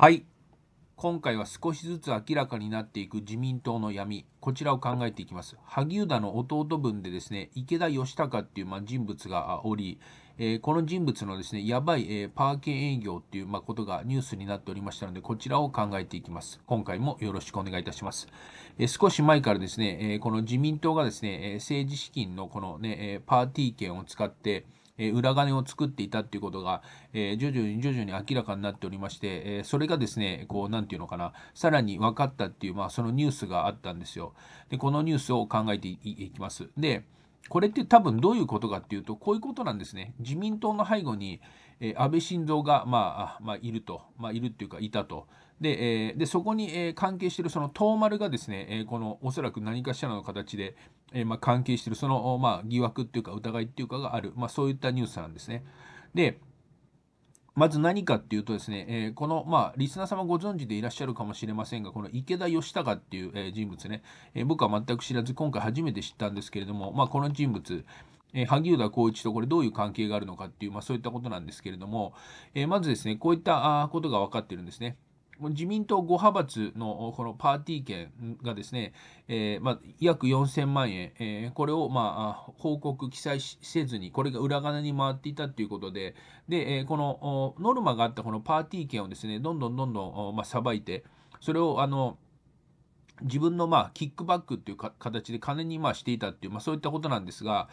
はい。今回は少しずつ明らかになっていく自民党の闇、こちらを考えていきます。萩生田の弟分でですね、池田義孝っていうまあ人物がおり、えー、この人物のですね、やばい、えー、パーケン営業っていうまあことがニュースになっておりましたので、こちらを考えていきます。今回もよろしくお願いいたします。えー、少し前からですね、えこの自民党がですね、え政治資金のこのね、えパーティー券を使って、え裏金を作っていたっていうことが、え徐々に徐々に明らかになっておりまして、えそれがですね、こう、なんていうのかな、さらに分かったっていう、まあ、そのニュースがあったんですよ。で、このニュースを考えていきます。で、これって多分どういうことかっていうと、こういうことなんですね。自民党の背後に、えー、安倍晋三が、まあ、まあ、いると、まあ、いるっていうか、いたと。で、えー、でそこに、えー、関係しているその東丸がですね、えこのおそらく何かしらの形で、えまあ、関係しているその、まあ、疑惑っていうか疑いっていうかがある、まあ、そういったニュースなんですね。で、まず何かっていうとですね、えー、この、まあ、リスナー様ご存知でいらっしゃるかもしれませんが、この池田義孝っていう、えー、人物ね、えー、僕は全く知らず、今回初めて知ったんですけれども、まあ、この人物、え萩生田光一とこれどういう関係があるのかっていう、まあ、そういったことなんですけれども、えまずですね、こういったことが分かってるんですね。自民党ご派閥のこのパーティー券がですね、えー、まあ、約4000万円、えー、これを、まあ、報告、記載せずに、これが裏金に回っていたということで、で、えー、このノルマがあったこのパーティー券をですね、どんどんどんどんまあ、さばいて、それを、あの、自分のまあキックバックという形で金にましていたという、まあ、そういったことなんですが、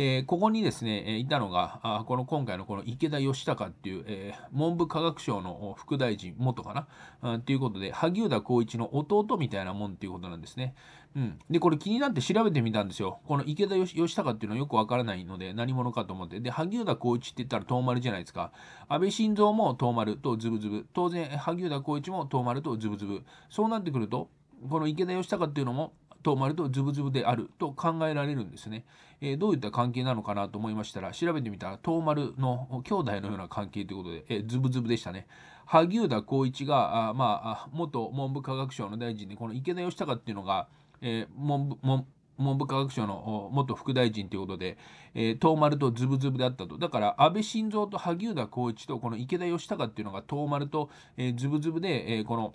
えー、ここにですね、いたのが、あこの今回のこの池田義孝っていう、えー、文部科学省の副大臣、元かな、ということで、萩生田光一の弟みたいなもんっていうことなんですね。うん。で、これ気になって調べてみたんですよ。この池田義孝っていうのはよくわからないので、何者かと思って。で、萩生田光一って言ったら遠丸じゃないですか。安倍晋三も遠丸とズブズブ。当然、萩生田光一も遠丸とズブズブ。そうなってくると、この池田義孝っていうのも、と丸とズブズブであると考えられるんですね。えー、どういった関係なのかなと思いましたら、調べてみたら、東丸の兄弟のような関係ということで、えー、ズブズブでしたね。萩生田光一が、あまあ、元文部科学省の大臣で、この池田義孝っていうのが、えー、文部文文部科学省の元副大臣ということで、えー、東丸とズブズブであったと。だから、安倍晋三と萩生田光一と、この池田義孝っていうのが東丸と、えー、ズブズブで、えー、この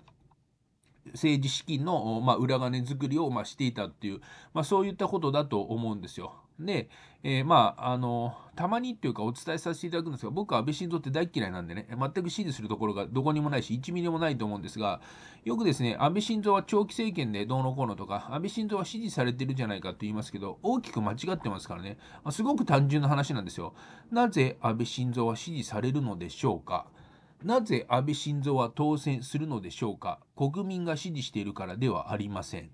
政治資金の、まあ、裏金作りを、まあ、していたっていう、まあ、そういったことだと思うんですよ。で、えー、まあ、あの、たまにっていうかお伝えさせていただくんですが、僕は安倍晋三って大嫌いなんでね、全く支持するところがどこにもないし、1ミリもないと思うんですが、よくですね、安倍晋三は長期政権でどうのこうのとか、安倍晋三は支持されてるじゃないかと言いますけど、大きく間違ってますからね、ますごく単純な話なんですよ。なぜ安倍晋三は支持されるのでしょうか。なぜ安倍晋三は当選するのでしょうか国民が支持しているからではありません。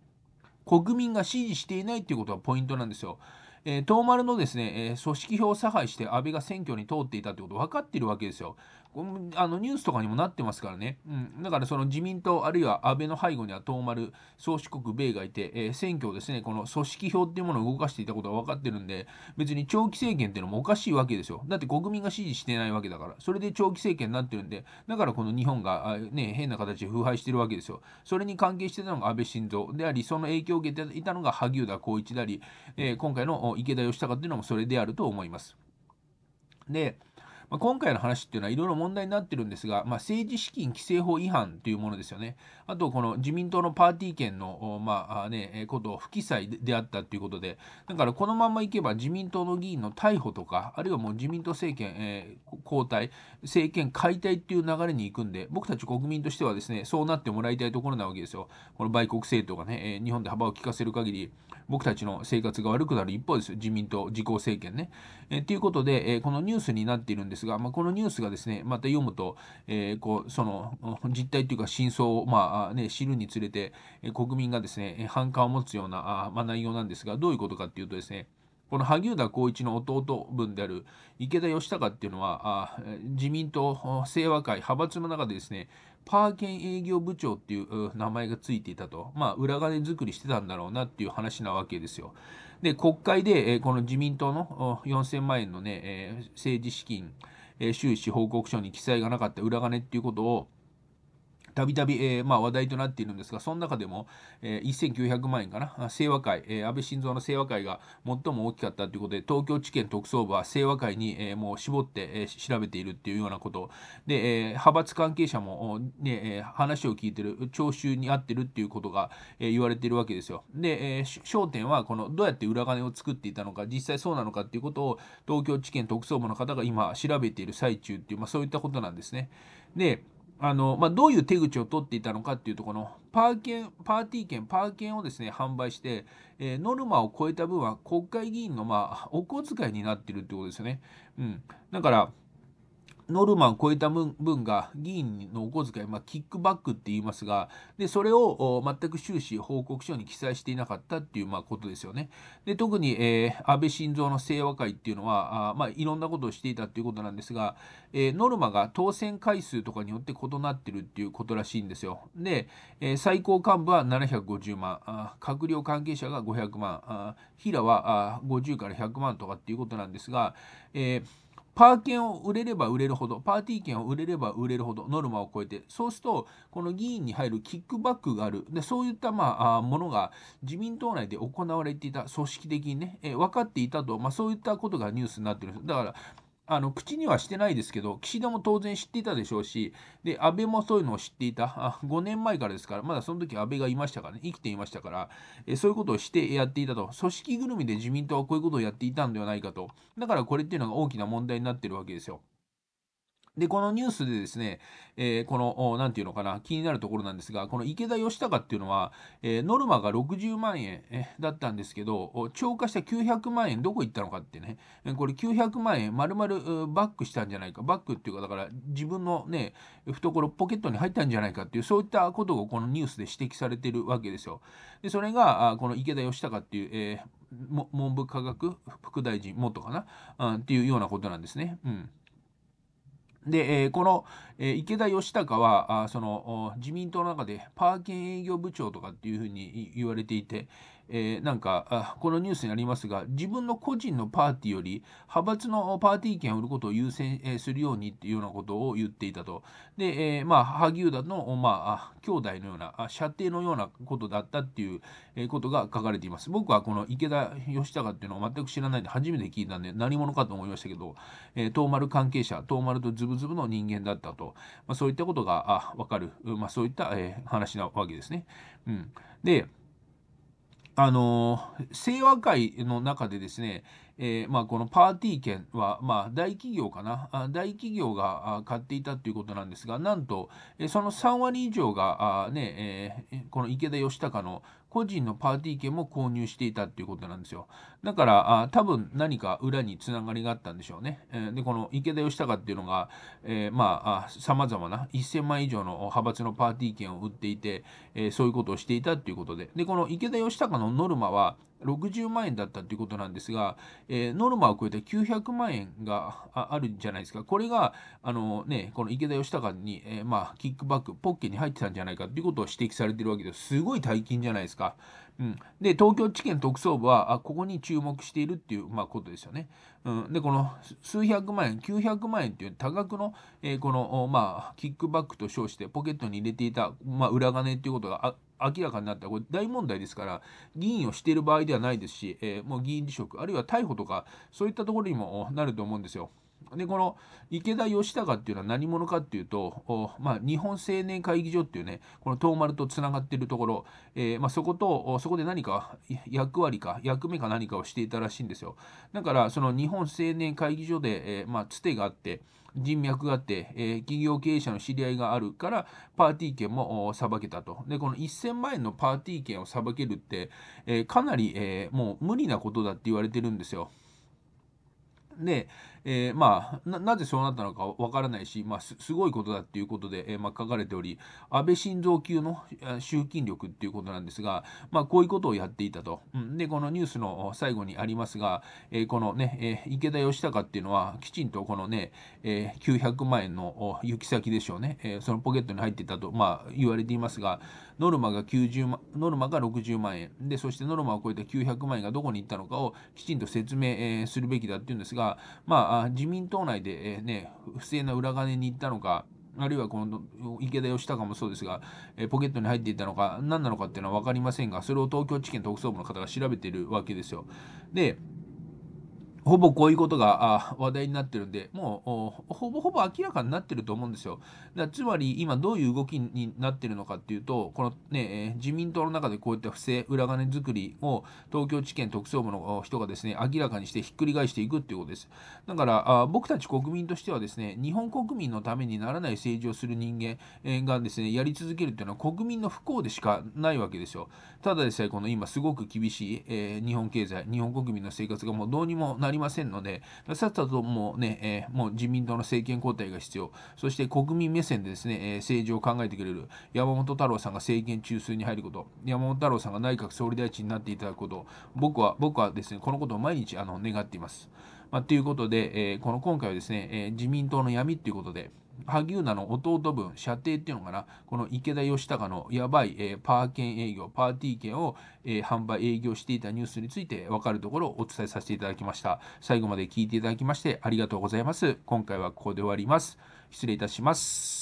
国民が支持していないということがポイントなんですよ。えー、東丸のですね、えー、組織票を差配して安倍が選挙に通っていたってこと分かってるわけですよ。あのニュースとかにもなってますからね、うん、だからその自民党、あるいは安倍の背後には東丸、宗主国米がいて、えー、選挙をですねこの組織票っていうものを動かしていたことは分かってるんで、別に長期政権っていうのもおかしいわけですよ。だって国民が支持してないわけだから、それで長期政権になってるんで、だからこの日本が、ね、変な形で腐敗してるわけですよ。それに関係してたのが安倍晋三であり、その影響を受けていたのが萩生田光一であり、えー、今回の池田義孝っていうのもそれであると思います。で、まあ、今回の話っていうのはいろいろ問題になってるんですが、まあ、政治資金規正法違反というものですよね。あと、この自民党のパーティー券の、まあね、ことを不記載であったということで、だからこのままいけば自民党の議員の逮捕とか、あるいはもう自民党政権、えー、交代、政権解体っていう流れに行くんで、僕たち国民としてはですね、そうなってもらいたいところなわけですよ。この売国政党がね、え日本で幅を利かせる限り。僕たちの生活が悪くなる一方ですよ。自民党、自公政権ね。えということで、えこのニュースになっているんですが、まあ、このニュースがですね、また読むと、えこうその実態というか真相を、まあね、知るにつれて、え国民がですね、反感を持つようなあ、まあ、内容なんですが、どういうことかっていうとですね、この萩生田光一の弟分である池田義孝っていうのは、自民党清和会、派閥の中でですね、パーケン営業部長っていう名前がついていたと、まあ、裏金作りしてたんだろうなっていう話なわけですよ。で、国会で、えこの自民党の4000万円のね、え政治資金、え収支報告書に記載がなかった裏金っていうことを、たびたび話題となっているんですが、その中でも、えー、1900万円かな、清和会、えー、安倍晋三の清和会が最も大きかったということで、東京地検特捜部は清和会に、えー、もう絞って、えー、調べているっていうようなこと、で、えー、派閥関係者も、ねえー、話を聞いてる、聴衆に合ってるっていうことが、えー、言われているわけですよ。で、えー、焦点は、このどうやって裏金を作っていたのか、実際そうなのかっていうことを、東京地検特捜部の方が今調べている最中っていう、まあ、そういったことなんですね。で、あの、まあ、どういう手口を取っていたのかっていうと、このパー券、パーティー券、パー券をですね、販売して、えー、ノルマを超えた分は国会議員の、まあ、お小遣いになってるってことですよね。うん。だから、ノルマを超えた分が議員のお小遣い、まあ、キックバックって言いますが、でそれを全く収支報告書に記載していなかったっていうまあことですよね。で特に、えー、安倍晋三の清和会っていうのはあ、まあ、いろんなことをしていたっていうことなんですが、えー、ノルマが当選回数とかによって異なってるっていうことらしいんですよ。で、えー、最高幹部は750万あ、閣僚関係者が500万、あ平はあ50から100万とかっていうことなんですが、えーパー券を売れれば売れるほど、パーティー券を売れれば売れるほど、ノルマを超えて、そうすると、この議員に入るキックバックがある、でそういった、まあ、ものが自民党内で行われていた、組織的にね、え分かっていたと、まあ、そういったことがニュースになってるんです。だからあの口にはしてないですけど、岸田も当然知っていたでしょうし、で安倍もそういうのを知っていた5年前からですから、まだその時安倍がいましたからね、生きていましたから、えそういうことをしてやっていたと、組織ぐるみで自民党はこういうことをやっていたんではないかと、だからこれっていうのが大きな問題になってるわけですよ。で、このニュースでですね、えー、この、なんていうのかな、気になるところなんですが、この池田義孝っていうのは、えー、ノルマが60万円だったんですけど、超過した900万円、どこ行ったのかってね、これ900万円、まるまるバックしたんじゃないか、バックっていうか、だから自分のね、懐、ポケットに入ったんじゃないかっていう、そういったことをこのニュースで指摘されてるわけですよ。で、それが、この池田義孝っていう、えー、文部科学副大臣、元かな、うん、っていうようなことなんですね。うんで、えこの、え池田義孝はあその自民党の中でパーキン営業部長とかっていうふうに言われていて、えー、なんかあこのニュースにありますが自分の個人のパーティーより派閥のパーティー券を売ることを優先、えー、するようにっていうようなことを言っていたとで、えー、まあ萩生田の、まあ、兄弟のような射程のようなことだったっていうことが書かれています僕はこの池田義孝っていうのを全く知らないで初めて聞いたんで何者かと思いましたけど、えー、東丸関係者東丸とズブズブの人間だったと、まあ、そういったことがあ分かる、まあ、そういった、え話なわけですね。うん、であの清和会の中でですね、えー、まあ、このパーティー券は、まあ、大企業かな大企業が買っていたということなんですがなんとその3割以上があ、ねえこの池田義孝の個人のパーティー券も購入していたっていうことなんですよ。だから、あ多分何か裏につながりがあったんでしょうね。えー、で、この池田義孝っていうのが、えー、まあ、様々な1000万以上の派閥のパーティー券を売っていて、えー、そういうことをしていたっていうことで。で、この池田義孝のノルマは、60万円だったということなんですが、えー、ノルマを超えて900万円があるじゃないですか、これがあの、ね、この池田義孝に、えー、まあ、キックバック、ポッケに入ってたんじゃないかということを指摘されてるわけです。すごい大金じゃないですか。うん、で東京地検特捜部はあここに注目しているっていう、まあ、ことですよね。うん、でこの数百万円900万円という多額の、えー、この、まあ、キックバックと称してポケットに入れていた、まあ、裏金ということが明らかになったらこれ大問題ですから議員をしている場合ではないですし、えー、もう議員辞職あるいは逮捕とかそういったところにもなると思うんですよ。でこの池田義孝っていうのは何者かっていうと、まあ、日本青年会議所っていうねこの東丸とつながってるところ、えー、まあ、そことそこで何か役割か役目か何かをしていたらしいんですよだからその日本青年会議所で、えー、まあ、つてがあって人脈があって、えー、企業経営者の知り合いがあるからパーティー券もさばけたとでこの1000万円のパーティー券をさばけるって、えかなり、えもう無理なことだって言われてるんですよで、えー、まあなぜそうなったのかわからないし、まあ、すごいことだっていうことで、えー、まあ、書かれており安倍晋三級の集金力っていうことなんですが、まあ、こういうことをやっていたと、うん、でこのニュースの最後にありますが、えー、このね、え池田義孝っていうのはきちんとこのね、え900万円の行き先でしょうね、えそのポケットに入っていたと、まあ、言われていますがノルマが90万ノルマが60万円でそしてノルマを超えた900万円がどこに行ったのかをきちんと説明、えするべきだっていうんですがまああ、自民党内で、えー、ね、不正な裏金に行ったのか、あるいはこの池田義孝もそうですが、えー、ポケットに入っていたのか、何なのかっていうのは分かりませんが、それを東京地検特捜部の方が調べているわけですよ。で、ほぼこういうことが話題になってるんで、もうほぼほぼ明らかになってると思うんですよ。だつまり今どういう動きになってるのかっていうと、このね、自民党の中でこういった不正、裏金作りを東京地検特捜部の人がですね、明らかにしてひっくり返していくっていうことです。だから僕たち国民としてはですね、日本国民のためにならない政治をする人間がですね、やり続けるっていうのは国民の不幸でしかないわけですよ。ただでさえこの今すごく厳しい、え日本経済、日本国民の生活がもうどうにもなりりませんので、さっさともうね、えー、もう自民党の政権交代が必要、そして国民目線でですね、えー、政治を考えてくれる山本太郎さんが政権中枢に入ること、山本太郎さんが内閣総理大臣になっていただくこと、僕は、僕はですね、このことを毎日あの願っています。まあ、ということで、えー、この今回はですね、え自民党の闇ということで、萩生田の弟分、射程っていうのかな、この池田義孝のやばい、えー、パー券営業、パーティー券を、えー、販売営業していたニュースについて分かるところをお伝えさせていただきました。最後まで聞いていただきましてありがとうございます。今回はここで終わります。失礼いたします。